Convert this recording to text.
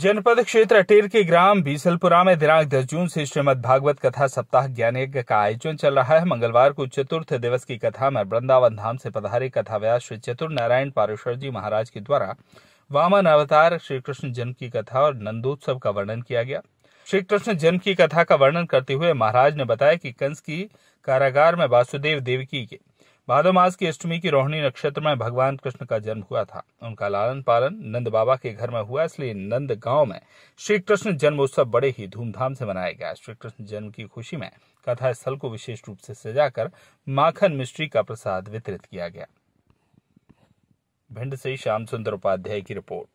जनपद क्षेत्र अटेर के ग्राम बीसलपुरा में दिनांक दस जून से श्रीमद भागवत कथा सप्ताह ज्ञान यज्ञ का आयोजन चल रहा है मंगलवार को चतुर्थ दिवस की कथा में वृंदावन धाम से पधारे कथाव्यास श्री चतुर नारायण पारेश्वर जी महाराज के द्वारा वामन अवतार श्री कृष्ण जन्म की कथा और नंदोत्सव का वर्णन किया गया श्री कृष्ण जन्म की कथा का वर्णन करते हुए महाराज ने बताया कि कंस की कारागार में वासुदेव देवकी के भादो मास की अष्टमी की रोहिणी नक्षत्र में भगवान कृष्ण का जन्म हुआ था उनका लालन पालन नंद बाबा के घर में हुआ इसलिए नंद गांव में श्री कृष्ण जन्मोत्सव बड़े ही धूमधाम से मनाया गया श्री कृष्ण जन्म की खुशी में कथा स्थल को विशेष रूप से सजाकर माखन मिश्री का प्रसाद वितरित किया गया भिंड से श्याम सुंदर उपाध्याय की रिपोर्ट